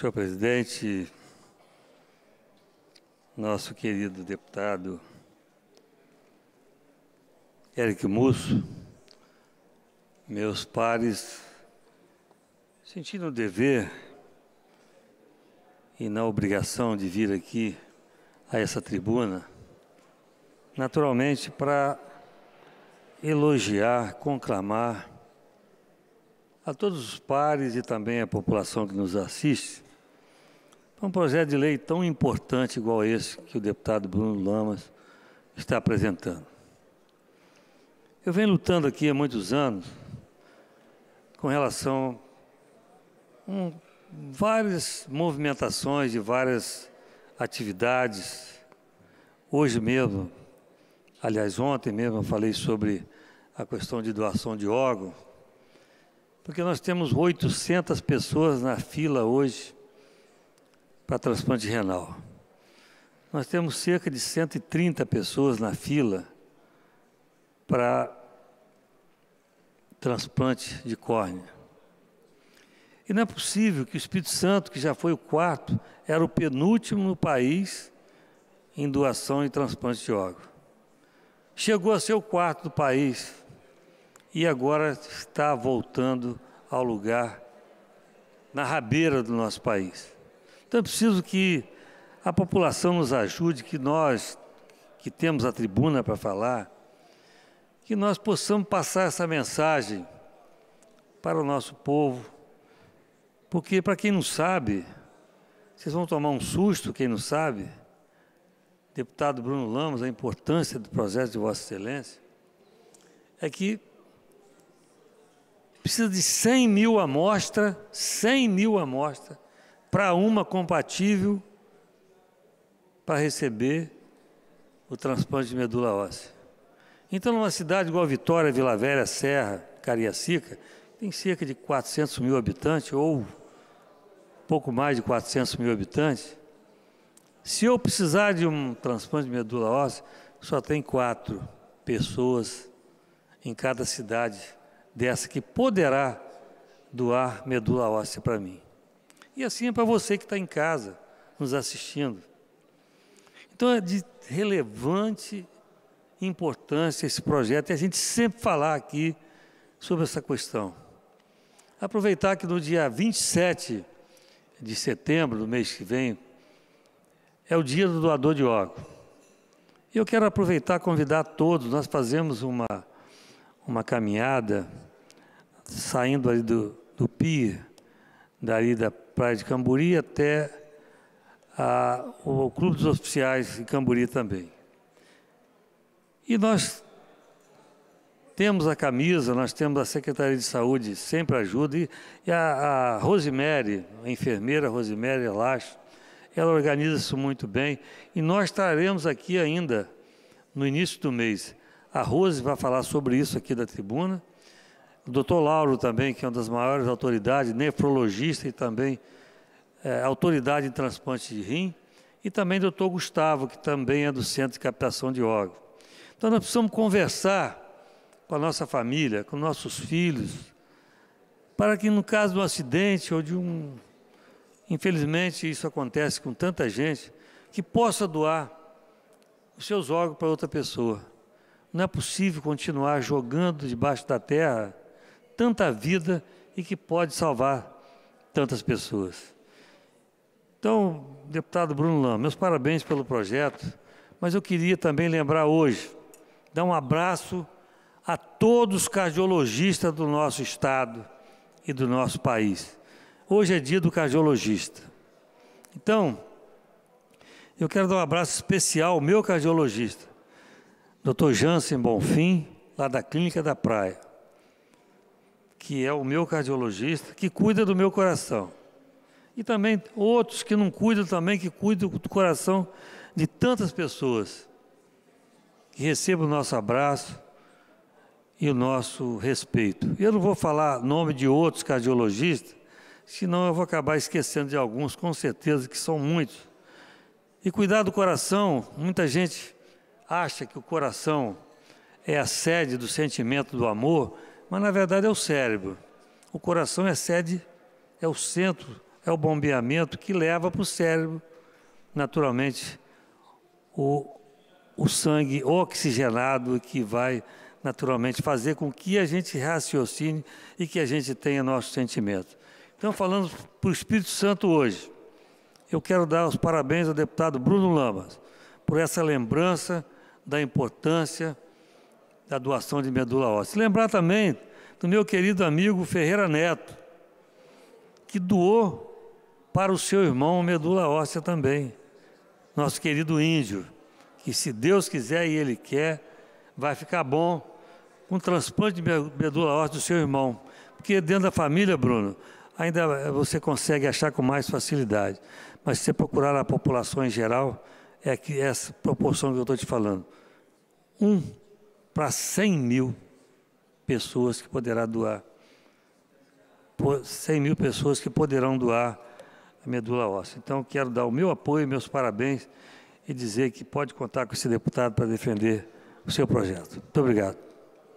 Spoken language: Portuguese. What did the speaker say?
Senhor presidente, nosso querido deputado Eric Musso, meus pares, sentindo o dever e na obrigação de vir aqui a essa tribuna, naturalmente para elogiar, conclamar a todos os pares e também a população que nos assiste, então, um projeto de lei tão importante igual esse que o deputado Bruno Lamas está apresentando. Eu venho lutando aqui há muitos anos com relação a um, várias movimentações de várias atividades. Hoje mesmo, aliás, ontem mesmo, eu falei sobre a questão de doação de órgão, porque nós temos 800 pessoas na fila hoje para transplante renal. Nós temos cerca de 130 pessoas na fila para transplante de córnea. E não é possível que o Espírito Santo, que já foi o quarto, era o penúltimo no país em doação e transplante de órgão. Chegou a ser o quarto do país e agora está voltando ao lugar na rabeira do nosso país. Então é preciso que a população nos ajude, que nós, que temos a tribuna para falar, que nós possamos passar essa mensagem para o nosso povo. Porque, para quem não sabe, vocês vão tomar um susto, quem não sabe, deputado Bruno Lamos, a importância do projeto de Vossa Excelência, é que precisa de 100 mil amostras, 100 mil amostras para uma compatível para receber o transplante de medula óssea. Então, numa cidade igual Vitória, Vila Velha, Serra, Cariacica, tem cerca de 400 mil habitantes, ou pouco mais de 400 mil habitantes. Se eu precisar de um transplante de medula óssea, só tem quatro pessoas em cada cidade dessa que poderá doar medula óssea para mim. E assim é para você que está em casa, nos assistindo. Então é de relevante importância esse projeto e a gente sempre falar aqui sobre essa questão. Aproveitar que no dia 27 de setembro do mês que vem é o dia do doador de órgão. E eu quero aproveitar e convidar todos, nós fazemos uma, uma caminhada saindo ali do, do PIR, dali da Praia de Camburi até a, o Clube dos Oficiais de Camburi também. E nós temos a camisa, nós temos a Secretaria de Saúde, sempre ajuda, e, e a, a Rosemary, a enfermeira Rosemary Lacho, ela organiza isso muito bem, e nós estaremos aqui ainda no início do mês. A Rose vai falar sobre isso aqui da tribuna, o doutor Lauro também, que é uma das maiores autoridades, nefrologista e também é, autoridade em transplante de rim. E também o doutor Gustavo, que também é do Centro de Captação de Órgãos. Então, nós precisamos conversar com a nossa família, com nossos filhos, para que no caso de um acidente ou de um... Infelizmente, isso acontece com tanta gente, que possa doar os seus órgãos para outra pessoa. Não é possível continuar jogando debaixo da terra tanta vida e que pode salvar tantas pessoas. Então, deputado Bruno Lama, meus parabéns pelo projeto, mas eu queria também lembrar hoje, dar um abraço a todos os cardiologistas do nosso estado e do nosso país. Hoje é dia do cardiologista. Então, eu quero dar um abraço especial ao meu cardiologista, Dr. Jansen Bonfim, lá da Clínica da Praia que é o meu cardiologista, que cuida do meu coração. E também outros que não cuidam também, que cuidam do coração de tantas pessoas. Que recebam o nosso abraço e o nosso respeito. Eu não vou falar nome de outros cardiologistas, senão eu vou acabar esquecendo de alguns, com certeza que são muitos. E cuidar do coração, muita gente acha que o coração é a sede do sentimento do amor, mas na verdade é o cérebro. O coração é sede, é o centro, é o bombeamento que leva para o cérebro, naturalmente, o, o sangue oxigenado que vai naturalmente fazer com que a gente raciocine e que a gente tenha nosso sentimento. Então, falando para o Espírito Santo hoje, eu quero dar os parabéns ao deputado Bruno Lamas por essa lembrança da importância da doação de medula óssea. Lembrar também do meu querido amigo Ferreira Neto, que doou para o seu irmão medula óssea também, nosso querido índio, que se Deus quiser e Ele quer, vai ficar bom com um o transplante de medula óssea do seu irmão. Porque dentro da família, Bruno, ainda você consegue achar com mais facilidade. Mas se você procurar a população em geral, é que essa proporção que eu estou te falando. Um para 100 mil pessoas que poderá doar. 100 mil pessoas que poderão doar a medula óssea. Então, quero dar o meu apoio, meus parabéns e dizer que pode contar com esse deputado para defender o seu projeto. Muito obrigado.